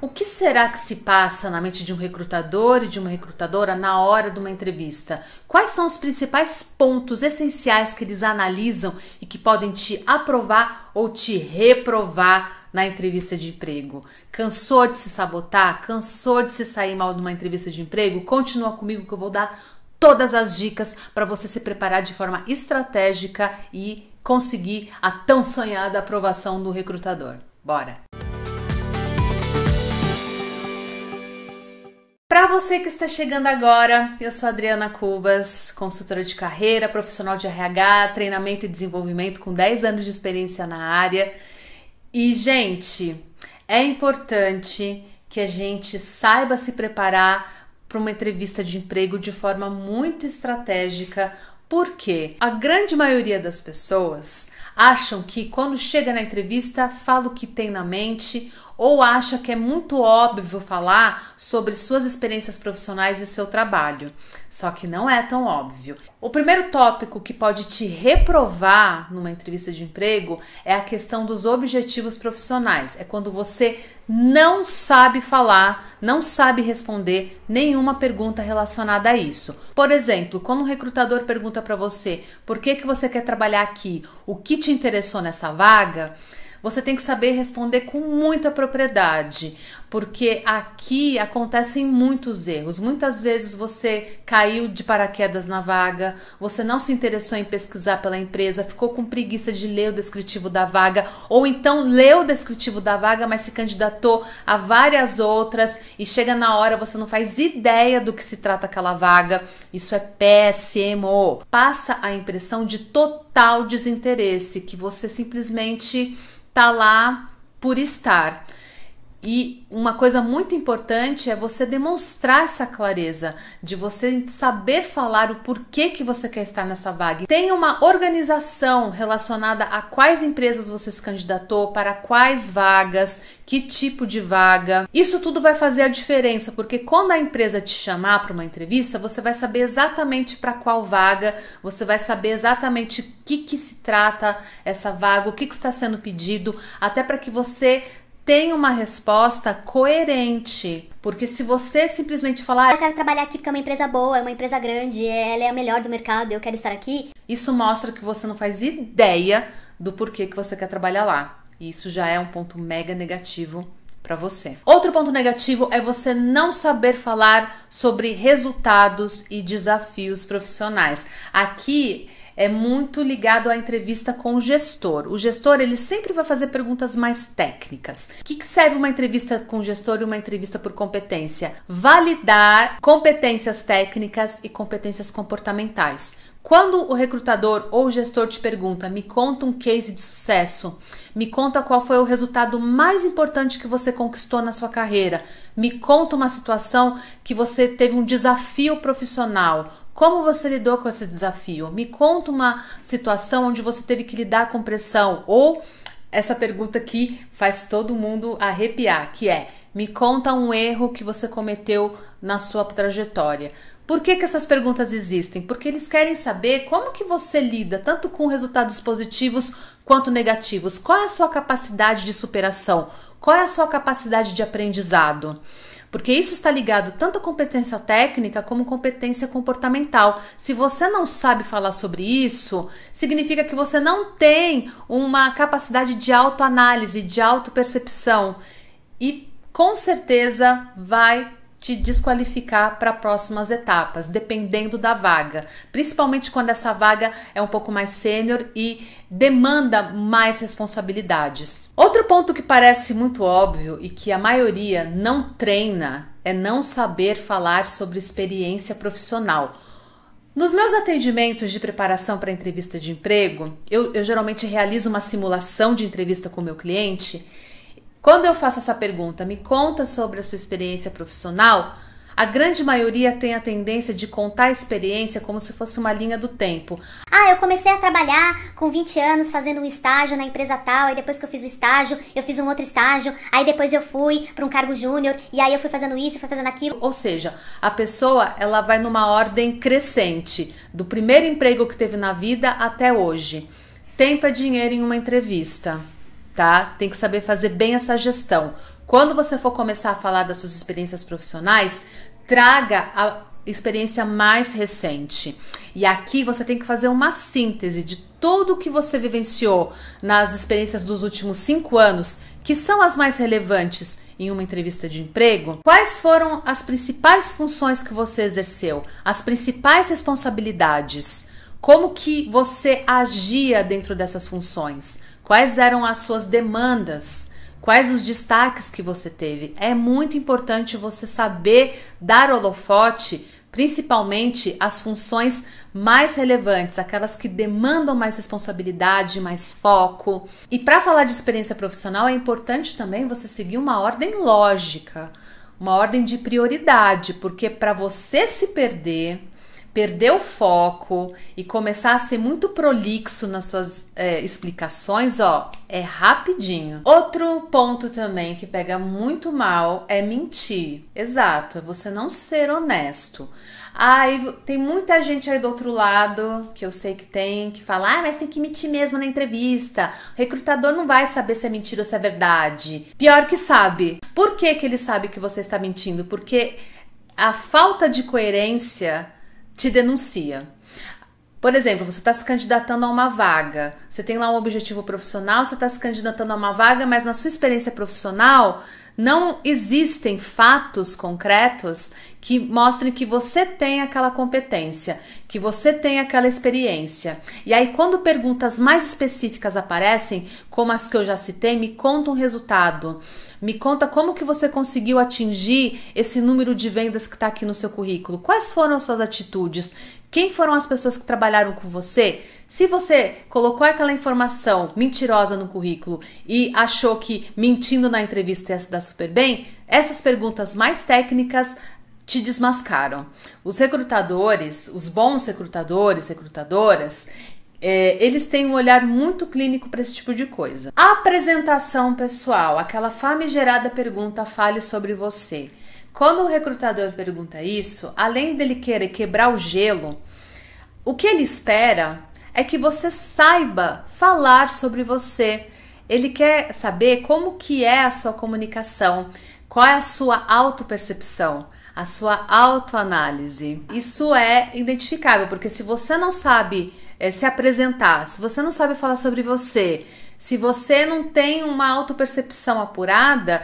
O que será que se passa na mente de um recrutador e de uma recrutadora na hora de uma entrevista? Quais são os principais pontos essenciais que eles analisam e que podem te aprovar ou te reprovar na entrevista de emprego? Cansou de se sabotar? Cansou de se sair mal numa entrevista de emprego? Continua comigo que eu vou dar todas as dicas para você se preparar de forma estratégica e conseguir a tão sonhada aprovação do recrutador. Bora! Para você que está chegando agora, eu sou Adriana Cubas, consultora de carreira, profissional de RH, treinamento e desenvolvimento com 10 anos de experiência na área. E, gente, é importante que a gente saiba se preparar para uma entrevista de emprego de forma muito estratégica, porque a grande maioria das pessoas acham que quando chega na entrevista fala o que tem na mente ou acha que é muito óbvio falar sobre suas experiências profissionais e seu trabalho. Só que não é tão óbvio. O primeiro tópico que pode te reprovar numa entrevista de emprego é a questão dos objetivos profissionais. É quando você não sabe falar, não sabe responder nenhuma pergunta relacionada a isso. Por exemplo, quando um recrutador pergunta para você por que, que você quer trabalhar aqui, o que te interessou nessa vaga, você tem que saber responder com muita propriedade, porque aqui acontecem muitos erros. Muitas vezes você caiu de paraquedas na vaga, você não se interessou em pesquisar pela empresa, ficou com preguiça de ler o descritivo da vaga, ou então leu o descritivo da vaga, mas se candidatou a várias outras e chega na hora você não faz ideia do que se trata aquela vaga. Isso é péssimo. Passa a impressão de total desinteresse, que você simplesmente tá lá por estar. E uma coisa muito importante é você demonstrar essa clareza, de você saber falar o porquê que você quer estar nessa vaga. Tenha uma organização relacionada a quais empresas você se candidatou, para quais vagas, que tipo de vaga. Isso tudo vai fazer a diferença, porque quando a empresa te chamar para uma entrevista, você vai saber exatamente para qual vaga, você vai saber exatamente o que, que se trata essa vaga, o que, que está sendo pedido, até para que você tem uma resposta coerente. Porque se você simplesmente falar, ah, eu quero trabalhar aqui porque é uma empresa boa, é uma empresa grande, é, ela é a melhor do mercado, eu quero estar aqui, isso mostra que você não faz ideia do porquê que você quer trabalhar lá. E isso já é um ponto mega negativo para você. Outro ponto negativo é você não saber falar sobre resultados e desafios profissionais. Aqui é muito ligado à entrevista com o gestor. O gestor ele sempre vai fazer perguntas mais técnicas. O que, que serve uma entrevista com o gestor e uma entrevista por competência? Validar competências técnicas e competências comportamentais quando o recrutador ou o gestor te pergunta, me conta um case de sucesso, me conta qual foi o resultado mais importante que você conquistou na sua carreira, me conta uma situação que você teve um desafio profissional, como você lidou com esse desafio, me conta uma situação onde você teve que lidar com pressão, ou essa pergunta que faz todo mundo arrepiar, que é me conta um erro que você cometeu na sua trajetória. Por que, que essas perguntas existem? Porque eles querem saber como que você lida tanto com resultados positivos quanto negativos. Qual é a sua capacidade de superação? Qual é a sua capacidade de aprendizado? Porque isso está ligado tanto à competência técnica como competência comportamental. Se você não sabe falar sobre isso, significa que você não tem uma capacidade de autoanálise, de autopercepção. E com certeza vai te desqualificar para próximas etapas, dependendo da vaga, principalmente quando essa vaga é um pouco mais sênior e demanda mais responsabilidades. Outro ponto que parece muito óbvio e que a maioria não treina é não saber falar sobre experiência profissional. Nos meus atendimentos de preparação para entrevista de emprego, eu, eu geralmente realizo uma simulação de entrevista com o meu cliente quando eu faço essa pergunta, me conta sobre a sua experiência profissional, a grande maioria tem a tendência de contar a experiência como se fosse uma linha do tempo. Ah, eu comecei a trabalhar com 20 anos fazendo um estágio na empresa tal, aí depois que eu fiz o estágio, eu fiz um outro estágio, aí depois eu fui para um cargo júnior, e aí eu fui fazendo isso, fui fazendo aquilo. Ou seja, a pessoa, ela vai numa ordem crescente, do primeiro emprego que teve na vida até hoje. Tempo é dinheiro em uma entrevista tá? Tem que saber fazer bem essa gestão. Quando você for começar a falar das suas experiências profissionais, traga a experiência mais recente. E aqui você tem que fazer uma síntese de tudo o que você vivenciou nas experiências dos últimos cinco anos, que são as mais relevantes em uma entrevista de emprego. Quais foram as principais funções que você exerceu, as principais responsabilidades? Como que você agia dentro dessas funções? Quais eram as suas demandas? Quais os destaques que você teve? É muito importante você saber dar holofote, principalmente as funções mais relevantes, aquelas que demandam mais responsabilidade, mais foco. E para falar de experiência profissional, é importante também você seguir uma ordem lógica, uma ordem de prioridade, porque para você se perder, perder o foco e começar a ser muito prolixo nas suas é, explicações, ó, é rapidinho. Outro ponto também que pega muito mal é mentir. Exato, é você não ser honesto. Aí ah, tem muita gente aí do outro lado que eu sei que tem que fala, ah, mas tem que mentir mesmo na entrevista. O recrutador não vai saber se é mentira ou se é verdade. Pior que sabe. Por que, que ele sabe que você está mentindo? Porque a falta de coerência te denuncia. Por exemplo, você está se candidatando a uma vaga, você tem lá um objetivo profissional, você está se candidatando a uma vaga, mas na sua experiência profissional não existem fatos concretos que mostrem que você tem aquela competência, que você tem aquela experiência. E aí, quando perguntas mais específicas aparecem, como as que eu já citei, me conta um resultado. Me conta como que você conseguiu atingir esse número de vendas que está aqui no seu currículo. Quais foram as suas atitudes? Quem foram as pessoas que trabalharam com você? Se você colocou aquela informação mentirosa no currículo e achou que mentindo na entrevista ia se dar super bem, essas perguntas mais técnicas te desmascaram. Os recrutadores, os bons recrutadores, recrutadoras, é, eles têm um olhar muito clínico para esse tipo de coisa. A apresentação pessoal, aquela famigerada pergunta, fale sobre você. Quando o recrutador pergunta isso, além dele querer quebrar o gelo, o que ele espera é que você saiba falar sobre você. Ele quer saber como que é a sua comunicação, qual é a sua autopercepção, percepção a sua autoanálise. Isso é identificável, porque se você não sabe é, se apresentar, se você não sabe falar sobre você, se você não tem uma autopercepção apurada,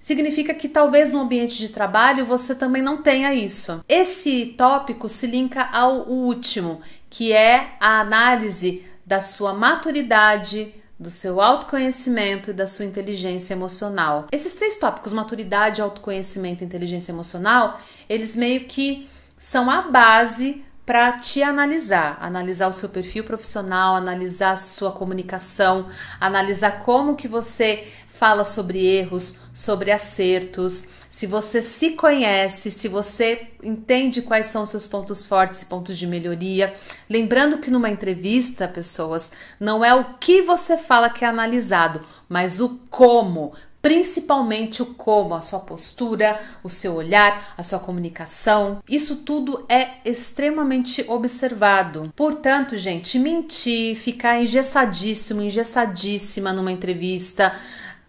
significa que talvez no ambiente de trabalho você também não tenha isso. Esse tópico se linka ao último, que é a análise da sua maturidade, do seu autoconhecimento e da sua inteligência emocional. Esses três tópicos, maturidade, autoconhecimento e inteligência emocional, eles meio que são a base para te analisar, analisar o seu perfil profissional, analisar a sua comunicação, analisar como que você fala sobre erros, sobre acertos. Se você se conhece, se você entende quais são os seus pontos fortes e pontos de melhoria. Lembrando que numa entrevista, pessoas, não é o que você fala que é analisado, mas o como principalmente o como, a sua postura, o seu olhar, a sua comunicação. Isso tudo é extremamente observado. Portanto, gente, mentir, ficar engessadíssimo, engessadíssima numa entrevista,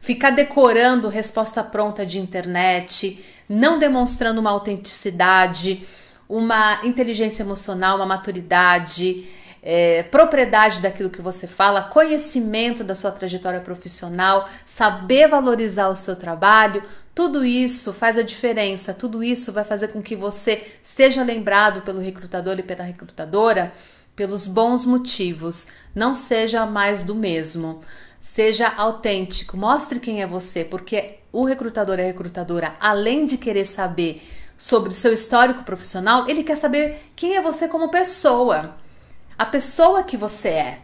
ficar decorando resposta pronta de internet, não demonstrando uma autenticidade, uma inteligência emocional, uma maturidade, é, propriedade daquilo que você fala, conhecimento da sua trajetória profissional, saber valorizar o seu trabalho, tudo isso faz a diferença, tudo isso vai fazer com que você seja lembrado pelo recrutador e pela recrutadora pelos bons motivos, não seja mais do mesmo. Seja autêntico, mostre quem é você, porque o recrutador e a recrutadora, além de querer saber sobre o seu histórico profissional, ele quer saber quem é você como pessoa, a pessoa que você é.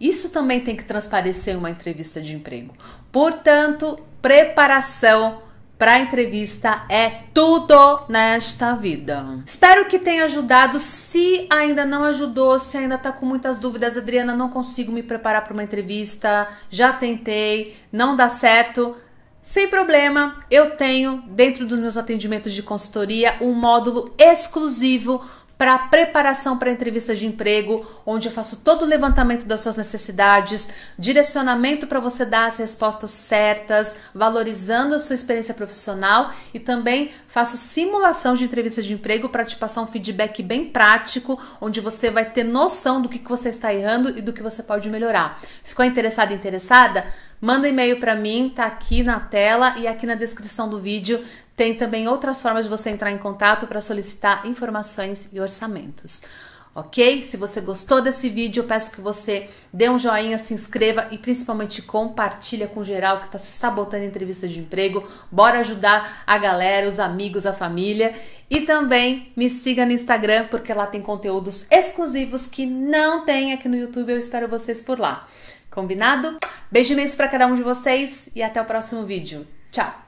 Isso também tem que transparecer em uma entrevista de emprego. Portanto, preparação para entrevista é tudo nesta vida. Espero que tenha ajudado. Se ainda não ajudou, se ainda tá com muitas dúvidas, Adriana, não consigo me preparar para uma entrevista, já tentei, não dá certo. Sem problema, eu tenho dentro dos meus atendimentos de consultoria um módulo exclusivo para a preparação para entrevistas de emprego, onde eu faço todo o levantamento das suas necessidades, direcionamento para você dar as respostas certas, valorizando a sua experiência profissional e também faço simulação de entrevista de emprego para te passar um feedback bem prático, onde você vai ter noção do que, que você está errando e do que você pode melhorar. Ficou interessado, interessada? Manda e-mail para mim, tá aqui na tela e aqui na descrição do vídeo tem também outras formas de você entrar em contato para solicitar informações e orçamentos. Ok? Se você gostou desse vídeo, eu peço que você dê um joinha, se inscreva e principalmente compartilha com geral que está se sabotando em entrevistas de emprego. Bora ajudar a galera, os amigos, a família. E também me siga no Instagram, porque lá tem conteúdos exclusivos que não tem aqui no YouTube. Eu espero vocês por lá. Combinado? Beijo imenso para cada um de vocês e até o próximo vídeo. Tchau!